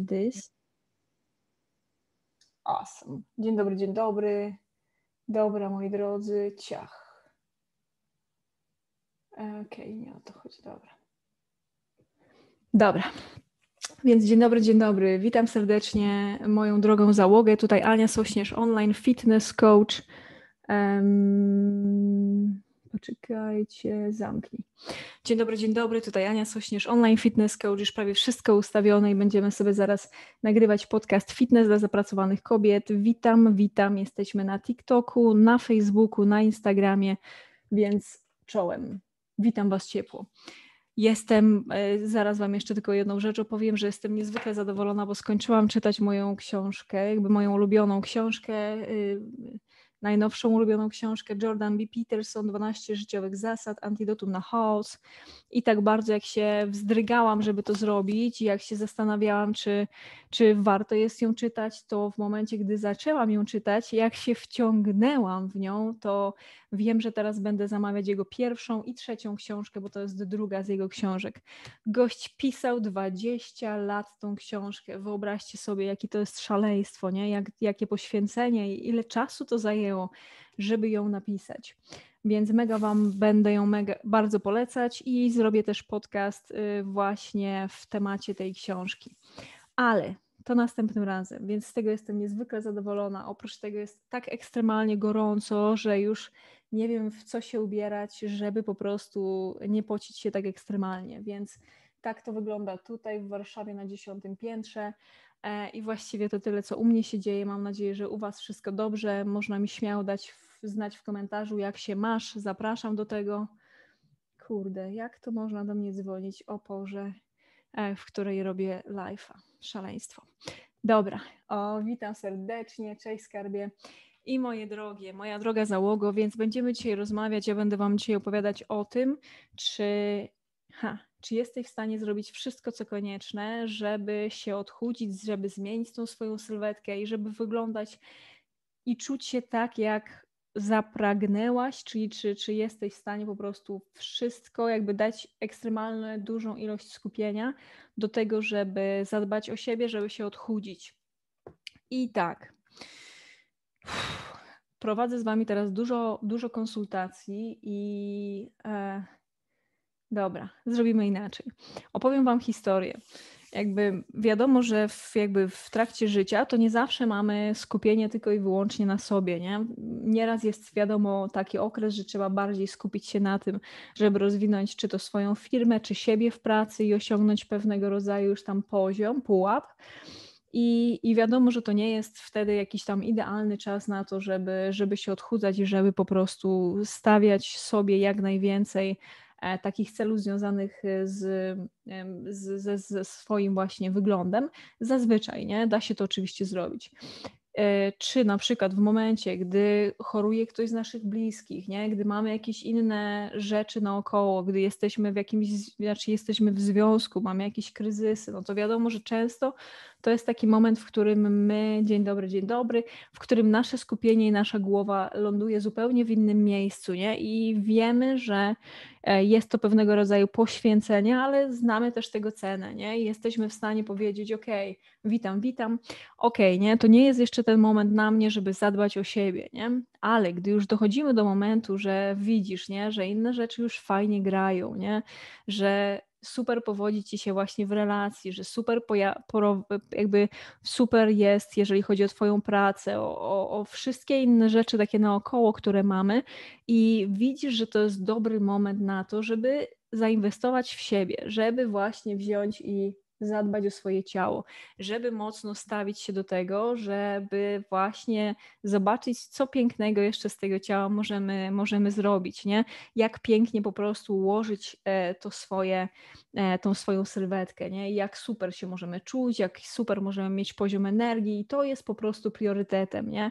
this. Awesome. Dzień dobry, dzień dobry. Dobra, moi drodzy, ciach. Okej, okay, nie o to chodzi, dobra. Dobra. Więc dzień dobry, dzień dobry. Witam serdecznie moją drogą załogę. Tutaj Ania Sośnierz, online fitness coach. Um, poczekajcie, zamknij. Dzień dobry, dzień dobry, tutaj Ania Sośnierz, online fitness coach, już prawie wszystko ustawione i będziemy sobie zaraz nagrywać podcast Fitness dla zapracowanych kobiet. Witam, witam, jesteśmy na TikToku, na Facebooku, na Instagramie, więc czołem. Witam Was ciepło. Jestem, e, zaraz Wam jeszcze tylko jedną rzecz opowiem, że jestem niezwykle zadowolona, bo skończyłam czytać moją książkę, jakby moją ulubioną książkę. Yy, najnowszą ulubioną książkę Jordan B. Peterson, 12 życiowych zasad, antidotum na chaos. I tak bardzo jak się wzdrygałam, żeby to zrobić i jak się zastanawiałam, czy, czy warto jest ją czytać, to w momencie, gdy zaczęłam ją czytać, jak się wciągnęłam w nią, to Wiem, że teraz będę zamawiać jego pierwszą i trzecią książkę, bo to jest druga z jego książek. Gość pisał 20 lat tą książkę. Wyobraźcie sobie, jakie to jest szaleństwo, nie? Jak, jakie poświęcenie i ile czasu to zajęło, żeby ją napisać. Więc mega Wam będę ją mega, bardzo polecać i zrobię też podcast y, właśnie w temacie tej książki. Ale to następnym razem, więc z tego jestem niezwykle zadowolona. Oprócz tego jest tak ekstremalnie gorąco, że już nie wiem w co się ubierać, żeby po prostu nie pocić się tak ekstremalnie, więc tak to wygląda tutaj w Warszawie na dziesiątym piętrze. E, I właściwie to tyle, co u mnie się dzieje. Mam nadzieję, że u Was wszystko dobrze. Można mi śmiało dać znać w komentarzu, jak się masz. Zapraszam do tego. Kurde, jak to można do mnie dzwonić o porze E, w której robię live'a. Szaleństwo. Dobra, o, witam serdecznie, cześć skarbie. I moje drogie, moja droga załogo, więc będziemy dzisiaj rozmawiać. Ja będę Wam dzisiaj opowiadać o tym, czy, ha, czy jesteś w stanie zrobić wszystko, co konieczne, żeby się odchudzić, żeby zmienić tą swoją sylwetkę i żeby wyglądać i czuć się tak, jak zapragnęłaś, czyli czy, czy jesteś w stanie po prostu wszystko, jakby dać ekstremalnie dużą ilość skupienia do tego, żeby zadbać o siebie, żeby się odchudzić. I tak. Prowadzę z Wami teraz dużo, dużo konsultacji i e, dobra, zrobimy inaczej. Opowiem Wam historię jakby wiadomo, że w, jakby w trakcie życia to nie zawsze mamy skupienie tylko i wyłącznie na sobie, nie? Nieraz jest wiadomo taki okres, że trzeba bardziej skupić się na tym, żeby rozwinąć czy to swoją firmę, czy siebie w pracy i osiągnąć pewnego rodzaju już tam poziom, pułap. I, I wiadomo, że to nie jest wtedy jakiś tam idealny czas na to, żeby, żeby się odchudzać i żeby po prostu stawiać sobie jak najwięcej E, takich celów związanych e, z, z, ze, ze swoim właśnie wyglądem, zazwyczaj nie? da się to oczywiście zrobić e, czy na przykład w momencie, gdy choruje ktoś z naszych bliskich, nie? gdy mamy jakieś inne rzeczy naokoło, gdy jesteśmy w jakimś, znaczy jesteśmy w związku, mamy jakieś kryzysy, no to wiadomo, że często to jest taki moment, w którym my, dzień dobry, dzień dobry, w którym nasze skupienie i nasza głowa ląduje zupełnie w innym miejscu, nie? I wiemy, że e, jest to pewnego rodzaju poświęcenie, ale znamy też tego cenę, nie? I jesteśmy w stanie powiedzieć, ok, witam, witam, ok, nie? To nie jest jeszcze ten moment na mnie, żeby zadbać o siebie, nie? Ale gdy już dochodzimy do momentu, że widzisz, nie? Że inne rzeczy już fajnie grają, nie? Że super powodzi ci się właśnie w relacji, że super jakby super jest, jeżeli chodzi o twoją pracę, o, o, o wszystkie inne rzeczy takie naokoło, które mamy i widzisz, że to jest dobry moment na to, żeby zainwestować w siebie, żeby właśnie wziąć i zadbać o swoje ciało, żeby mocno stawić się do tego, żeby właśnie zobaczyć, co pięknego jeszcze z tego ciała możemy, możemy zrobić, nie? Jak pięknie po prostu ułożyć e, to swoje, e, tą swoją sylwetkę, nie? Jak super się możemy czuć, jak super możemy mieć poziom energii i to jest po prostu priorytetem, nie?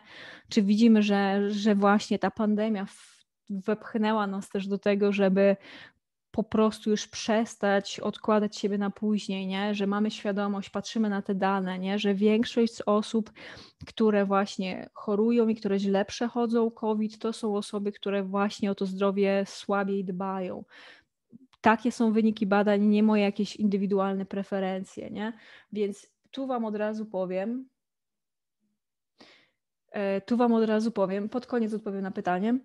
Czy widzimy, że, że właśnie ta pandemia wepchnęła nas też do tego, żeby po prostu już przestać odkładać siebie na później, nie? że mamy świadomość, patrzymy na te dane, nie? że większość z osób, które właśnie chorują i które źle przechodzą COVID, to są osoby, które właśnie o to zdrowie słabiej dbają. Takie są wyniki badań, nie moje jakieś indywidualne preferencje. Nie? Więc tu Wam od razu powiem, e, tu Wam od razu powiem, pod koniec odpowiem na pytanie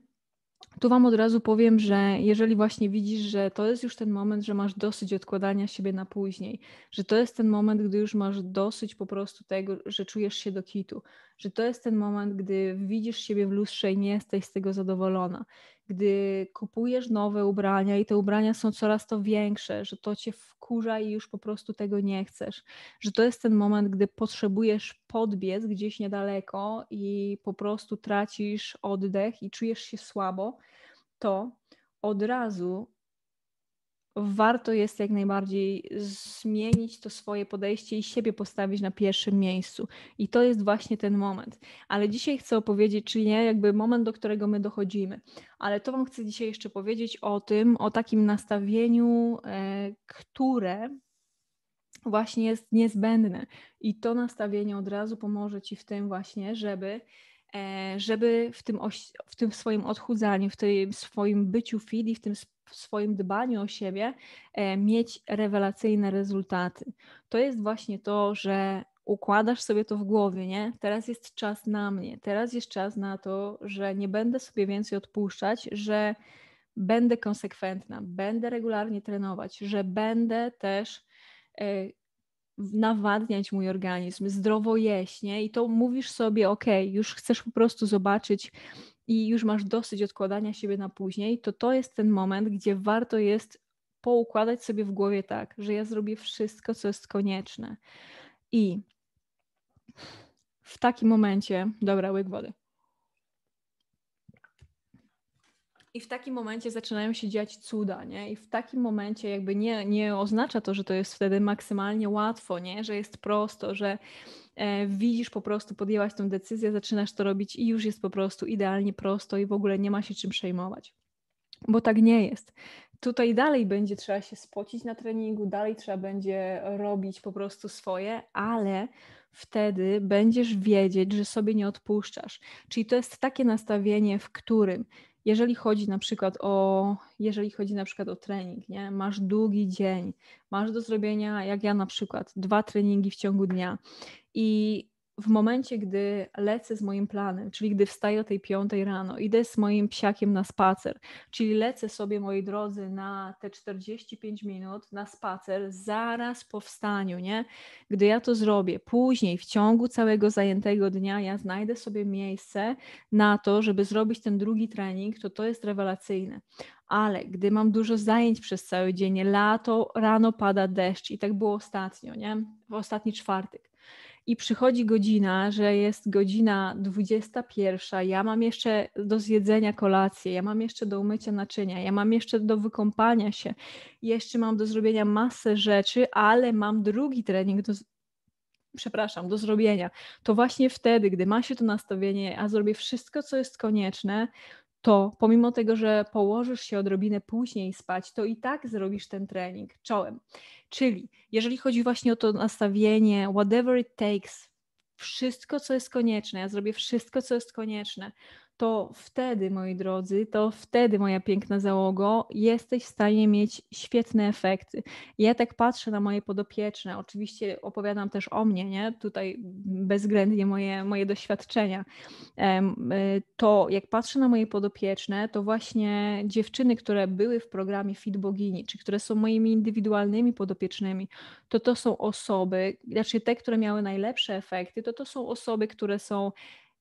tu Wam od razu powiem, że jeżeli właśnie widzisz, że to jest już ten moment, że masz dosyć odkładania siebie na później, że to jest ten moment, gdy już masz dosyć po prostu tego, że czujesz się do kitu, że to jest ten moment, gdy widzisz siebie w lustrze i nie jesteś z tego zadowolona, gdy kupujesz nowe ubrania i te ubrania są coraz to większe, że to cię wkurza i już po prostu tego nie chcesz, że to jest ten moment, gdy potrzebujesz podbiec gdzieś niedaleko i po prostu tracisz oddech i czujesz się słabo, to od razu warto jest jak najbardziej zmienić to swoje podejście i siebie postawić na pierwszym miejscu. I to jest właśnie ten moment. Ale dzisiaj chcę opowiedzieć, czyli nie, jakby moment, do którego my dochodzimy. Ale to Wam chcę dzisiaj jeszcze powiedzieć o tym, o takim nastawieniu, e, które właśnie jest niezbędne. I to nastawienie od razu pomoże Ci w tym właśnie, żeby e, żeby w tym, w tym swoim odchudzaniu, w tym swoim byciu fit i w tym w swoim dbaniu o siebie e, mieć rewelacyjne rezultaty. To jest właśnie to, że układasz sobie to w głowie, nie? Teraz jest czas na mnie, teraz jest czas na to, że nie będę sobie więcej odpuszczać, że będę konsekwentna, będę regularnie trenować, że będę też e, nawadniać mój organizm, zdrowo jeść, nie? I to mówisz sobie, ok, już chcesz po prostu zobaczyć i już masz dosyć odkładania siebie na później, to to jest ten moment, gdzie warto jest poukładać sobie w głowie tak, że ja zrobię wszystko, co jest konieczne. I w takim momencie, dobra, łyk wody. I w takim momencie zaczynają się dziać cuda, nie? I w takim momencie jakby nie, nie oznacza to, że to jest wtedy maksymalnie łatwo, nie? Że jest prosto, że e, widzisz po prostu, podjęłaś tę decyzję, zaczynasz to robić i już jest po prostu idealnie prosto i w ogóle nie ma się czym przejmować. Bo tak nie jest. Tutaj dalej będzie trzeba się spocić na treningu, dalej trzeba będzie robić po prostu swoje, ale wtedy będziesz wiedzieć, że sobie nie odpuszczasz. Czyli to jest takie nastawienie, w którym jeżeli chodzi na przykład o, jeżeli chodzi na przykład o trening, nie? masz długi dzień, masz do zrobienia, jak ja na przykład, dwa treningi w ciągu dnia i w momencie, gdy lecę z moim planem, czyli gdy wstaję o tej piątej rano, idę z moim psiakiem na spacer, czyli lecę sobie, moi drodzy, na te 45 minut na spacer zaraz po wstaniu, nie? Gdy ja to zrobię, później w ciągu całego zajętego dnia ja znajdę sobie miejsce na to, żeby zrobić ten drugi trening, to to jest rewelacyjne ale gdy mam dużo zajęć przez cały dzień, lato, rano pada deszcz i tak było ostatnio, nie? W ostatni czwartek i przychodzi godzina, że jest godzina 21, ja mam jeszcze do zjedzenia kolację, ja mam jeszcze do umycia naczynia, ja mam jeszcze do wykąpania się, jeszcze mam do zrobienia masę rzeczy, ale mam drugi trening do, przepraszam, do zrobienia, to właśnie wtedy, gdy ma się to nastawienie, a zrobię wszystko, co jest konieczne, to pomimo tego, że położysz się odrobinę później spać, to i tak zrobisz ten trening czołem. Czyli jeżeli chodzi właśnie o to nastawienie, whatever it takes, wszystko, co jest konieczne, ja zrobię wszystko, co jest konieczne, to wtedy, moi drodzy, to wtedy, moja piękna załogo, jesteś w stanie mieć świetne efekty. Ja tak patrzę na moje podopieczne, oczywiście opowiadam też o mnie, nie? tutaj bezwzględnie moje, moje doświadczenia. Y, to jak patrzę na moje podopieczne, to właśnie dziewczyny, które były w programie Fit Bogini, czy które są moimi indywidualnymi podopiecznymi, to to są osoby, znaczy te, które miały najlepsze efekty, to to są osoby, które są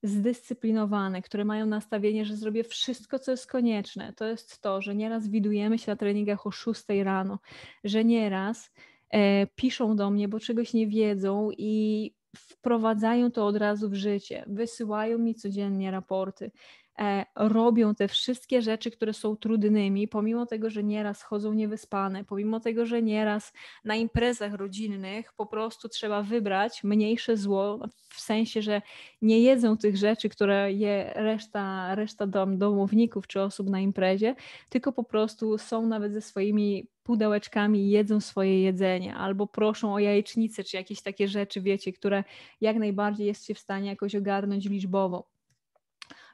zdyscyplinowane, które mają nastawienie, że zrobię wszystko, co jest konieczne, to jest to, że nieraz widujemy się na treningach o 6 rano, że nieraz e, piszą do mnie, bo czegoś nie wiedzą i wprowadzają to od razu w życie, wysyłają mi codziennie raporty. E, robią te wszystkie rzeczy, które są trudnymi, pomimo tego, że nieraz chodzą niewyspane, pomimo tego, że nieraz na imprezach rodzinnych po prostu trzeba wybrać mniejsze zło, w sensie, że nie jedzą tych rzeczy, które je reszta, reszta dom, domowników czy osób na imprezie, tylko po prostu są nawet ze swoimi pudełeczkami jedzą swoje jedzenie, albo proszą o jajecznicę, czy jakieś takie rzeczy, wiecie, które jak najbardziej jest się w stanie jakoś ogarnąć liczbowo.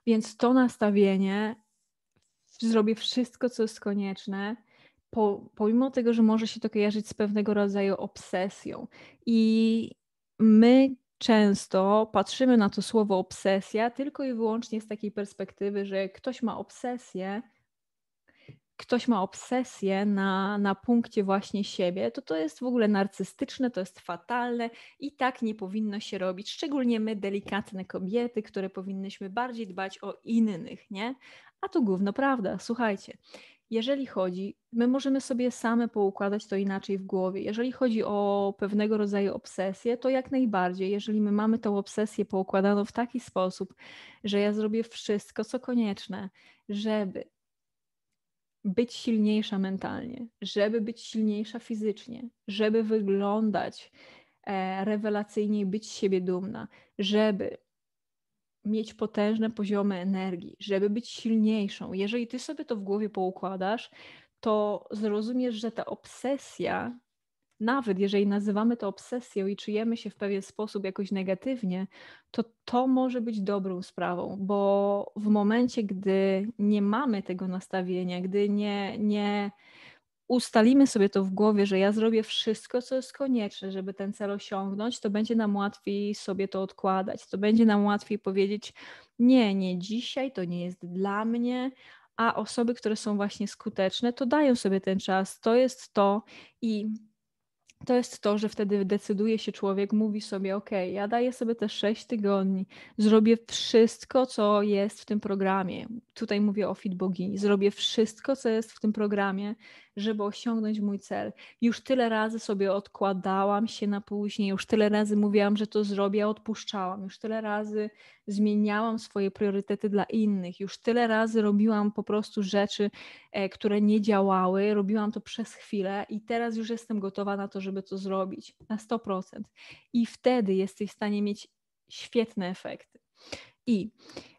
Więc to nastawienie zrobię wszystko, co jest konieczne, po, pomimo tego, że może się to kojarzyć z pewnego rodzaju obsesją. I my często patrzymy na to słowo obsesja tylko i wyłącznie z takiej perspektywy, że ktoś ma obsesję, ktoś ma obsesję na, na punkcie właśnie siebie, to to jest w ogóle narcystyczne, to jest fatalne i tak nie powinno się robić, szczególnie my, delikatne kobiety, które powinnyśmy bardziej dbać o innych, nie? A to główna prawda, słuchajcie. Jeżeli chodzi, my możemy sobie same poukładać to inaczej w głowie. Jeżeli chodzi o pewnego rodzaju obsesję, to jak najbardziej, jeżeli my mamy tą obsesję poukładaną w taki sposób, że ja zrobię wszystko, co konieczne, żeby być silniejsza mentalnie, żeby być silniejsza fizycznie, żeby wyglądać e, rewelacyjnie i być z siebie dumna, żeby mieć potężne poziomy energii, żeby być silniejszą. Jeżeli ty sobie to w głowie poukładasz, to zrozumiesz, że ta obsesja nawet jeżeli nazywamy to obsesją i czujemy się w pewien sposób jakoś negatywnie, to to może być dobrą sprawą, bo w momencie, gdy nie mamy tego nastawienia, gdy nie, nie ustalimy sobie to w głowie, że ja zrobię wszystko, co jest konieczne, żeby ten cel osiągnąć, to będzie nam łatwiej sobie to odkładać. To będzie nam łatwiej powiedzieć: Nie, nie dzisiaj, to nie jest dla mnie. A osoby, które są właśnie skuteczne, to dają sobie ten czas, to jest to i to jest to, że wtedy decyduje się człowiek, mówi sobie: OK, ja daję sobie te sześć tygodni, zrobię wszystko, co jest w tym programie. Tutaj mówię o Fit Bogini. Zrobię wszystko, co jest w tym programie, żeby osiągnąć mój cel. Już tyle razy sobie odkładałam się na później, już tyle razy mówiłam, że to zrobię, a odpuszczałam, już tyle razy zmieniałam swoje priorytety dla innych, już tyle razy robiłam po prostu rzeczy, e, które nie działały, robiłam to przez chwilę i teraz już jestem gotowa na to, żeby to zrobić na 100%. I wtedy jesteś w stanie mieć świetne efekty. I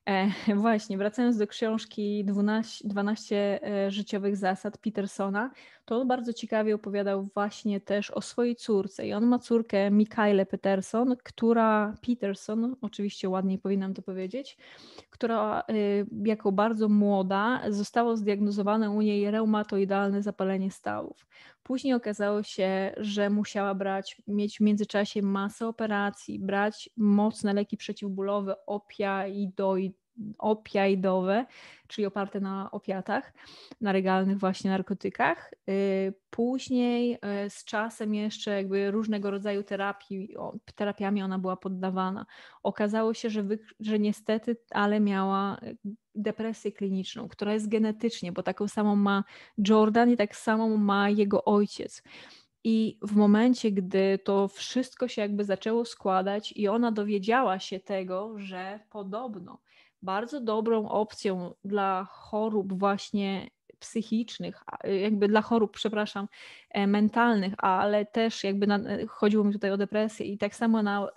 E, właśnie, wracając do książki 12, 12 e, życiowych zasad Petersona, to on bardzo ciekawie opowiadał właśnie też o swojej córce. I on ma córkę Mikaele Peterson, która Peterson, oczywiście ładniej powinnam to powiedzieć, która y, jako bardzo młoda zostało zdiagnozowane u niej reumatoidalne zapalenie stawów. Później okazało się, że musiała brać, mieć w międzyczasie masę operacji, brać mocne leki przeciwbólowe, opia i doid opiajdowe, czyli oparte na opiatach, na legalnych właśnie narkotykach. Y, później y, z czasem jeszcze jakby różnego rodzaju terapii, terapiami ona była poddawana. Okazało się, że, wy, że niestety, ale miała y, depresję kliniczną, która jest genetycznie, bo taką samą ma Jordan i tak samą ma jego ojciec. I w momencie, gdy to wszystko się jakby zaczęło składać, i ona dowiedziała się tego, że podobno bardzo dobrą opcją dla chorób właśnie psychicznych, y, jakby dla chorób, przepraszam, e, mentalnych, ale też jakby na, e, chodziło mi tutaj o depresję i tak samo na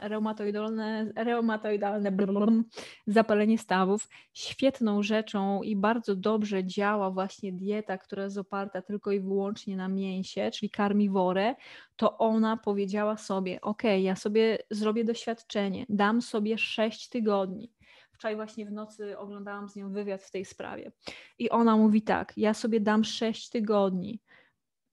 reumatoidalne, reumatoidalne blum, zapalenie stawów. Świetną rzeczą i bardzo dobrze działa właśnie dieta, która jest oparta tylko i wyłącznie na mięsie, czyli karmiwore, to ona powiedziała sobie, ok, ja sobie zrobię doświadczenie, dam sobie 6 tygodni Wczoraj właśnie w nocy oglądałam z nią wywiad w tej sprawie. I ona mówi tak, ja sobie dam sześć tygodni,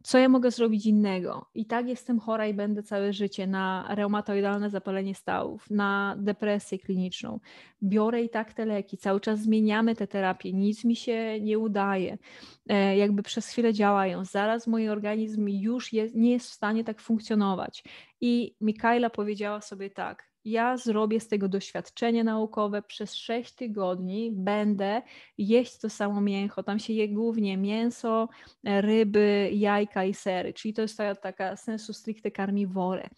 co ja mogę zrobić innego? I tak jestem chora i będę całe życie na reumatoidalne zapalenie stałów, na depresję kliniczną. Biorę i tak te leki, cały czas zmieniamy te terapie, nic mi się nie udaje. E, jakby przez chwilę działają, zaraz mój organizm już jest, nie jest w stanie tak funkcjonować. I Mikaela powiedziała sobie tak: ja zrobię z tego doświadczenie naukowe, przez 6 tygodni będę jeść to samo mięcho. Tam się je głównie mięso, e, ryby, jajka i sery, czyli to jest taka sensu stricte wore.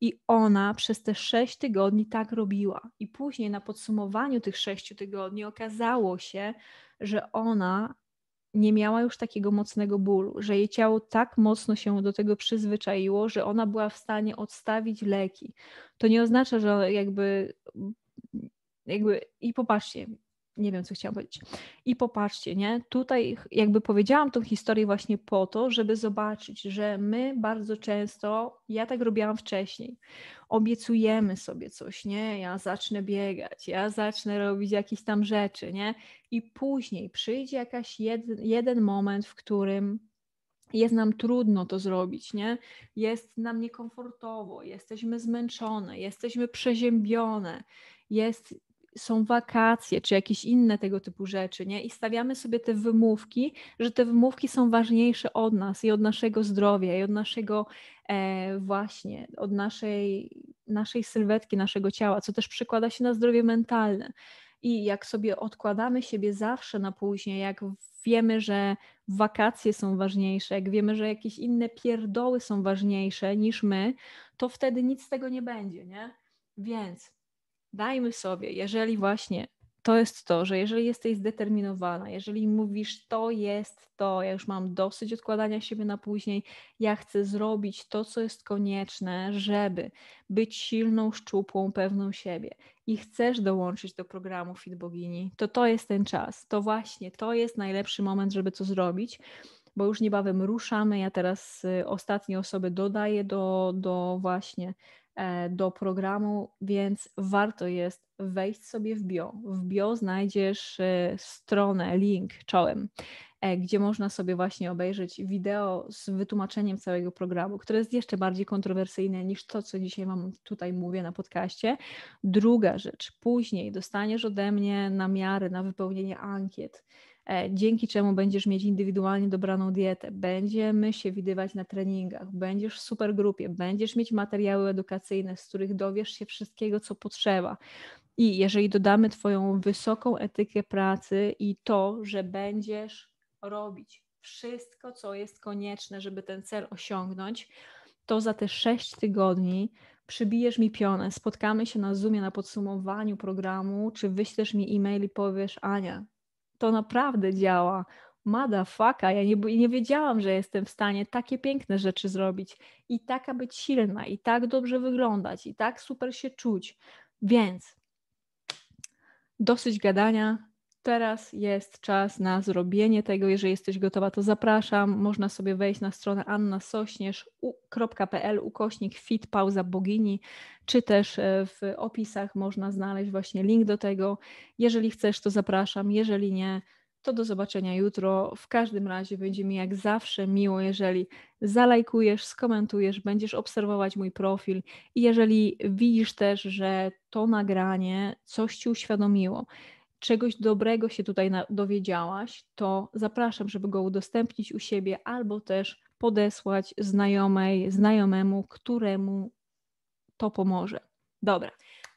I ona przez te 6 tygodni tak robiła. I później na podsumowaniu tych 6 tygodni okazało się, że ona nie miała już takiego mocnego bólu, że jej ciało tak mocno się do tego przyzwyczaiło, że ona była w stanie odstawić leki. To nie oznacza, że jakby. jakby I popatrzcie, nie wiem, co chciałam powiedzieć. I popatrzcie, nie? Tutaj jakby powiedziałam tą historię właśnie po to, żeby zobaczyć, że my bardzo często, ja tak robiłam wcześniej, obiecujemy sobie coś, nie? Ja zacznę biegać, ja zacznę robić jakieś tam rzeczy, nie? I później przyjdzie jakaś jed, jeden moment, w którym jest nam trudno to zrobić, nie? Jest nam niekomfortowo, jesteśmy zmęczone, jesteśmy przeziębione, jest są wakacje, czy jakieś inne tego typu rzeczy, nie? I stawiamy sobie te wymówki, że te wymówki są ważniejsze od nas i od naszego zdrowia, i od naszego e, właśnie, od naszej, naszej sylwetki, naszego ciała, co też przekłada się na zdrowie mentalne. I jak sobie odkładamy siebie zawsze na później, jak wiemy, że wakacje są ważniejsze, jak wiemy, że jakieś inne pierdoły są ważniejsze niż my, to wtedy nic z tego nie będzie, nie? Więc dajmy sobie, jeżeli właśnie to jest to, że jeżeli jesteś zdeterminowana, jeżeli mówisz, to jest to, ja już mam dosyć odkładania siebie na później, ja chcę zrobić to, co jest konieczne, żeby być silną, szczupłą, pewną siebie i chcesz dołączyć do programu Fit Bogini, to to jest ten czas. To właśnie, to jest najlepszy moment, żeby to zrobić bo już niebawem ruszamy. Ja teraz y, ostatnie osoby dodaję do, do właśnie E, do programu, więc warto jest wejść sobie w bio. W bio znajdziesz e, stronę, link czołem, e, gdzie można sobie właśnie obejrzeć wideo z wytłumaczeniem całego programu, które jest jeszcze bardziej kontrowersyjne niż to, co dzisiaj Wam tutaj mówię na podcaście. Druga rzecz, później dostaniesz ode mnie namiary na wypełnienie ankiet E, dzięki czemu będziesz mieć indywidualnie dobraną dietę, będziemy się widywać na treningach, będziesz w grupie, będziesz mieć materiały edukacyjne, z których dowiesz się wszystkiego, co potrzeba. I jeżeli dodamy Twoją wysoką etykę pracy i to, że będziesz robić wszystko, co jest konieczne, żeby ten cel osiągnąć, to za te 6 tygodni przybijesz mi pionę, spotkamy się na Zoomie na podsumowaniu programu, czy wyślesz mi e-mail i powiesz, Ania, to naprawdę działa. Madafaka, ja nie, nie wiedziałam, że jestem w stanie takie piękne rzeczy zrobić i taka być silna, i tak dobrze wyglądać, i tak super się czuć. Więc dosyć gadania, teraz jest czas na zrobienie tego. Jeżeli jesteś gotowa, to zapraszam. Można sobie wejść na stronę annasośnierz.pl ukośnik fit pauza bogini, czy też e, w opisach można znaleźć właśnie link do tego. Jeżeli chcesz, to zapraszam. Jeżeli nie, to do zobaczenia jutro. W każdym razie będzie mi jak zawsze miło, jeżeli zalajkujesz, skomentujesz, będziesz obserwować mój profil i jeżeli widzisz też, że to nagranie coś ci uświadomiło czegoś dobrego się tutaj dowiedziałaś, to zapraszam, żeby go udostępnić u siebie albo też podesłać znajomej, znajomemu, któremu to pomoże. Dobra,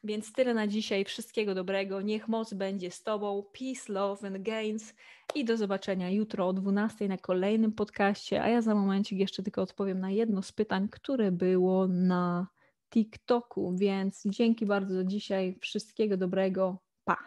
więc tyle na dzisiaj. Wszystkiego dobrego. Niech moc będzie z Tobą. Peace, love and gains. I do zobaczenia jutro o 12 na kolejnym podcaście. A ja za momencik jeszcze tylko odpowiem na jedno z pytań, które było na TikToku. Więc dzięki bardzo za dzisiaj. Wszystkiego dobrego. Pa!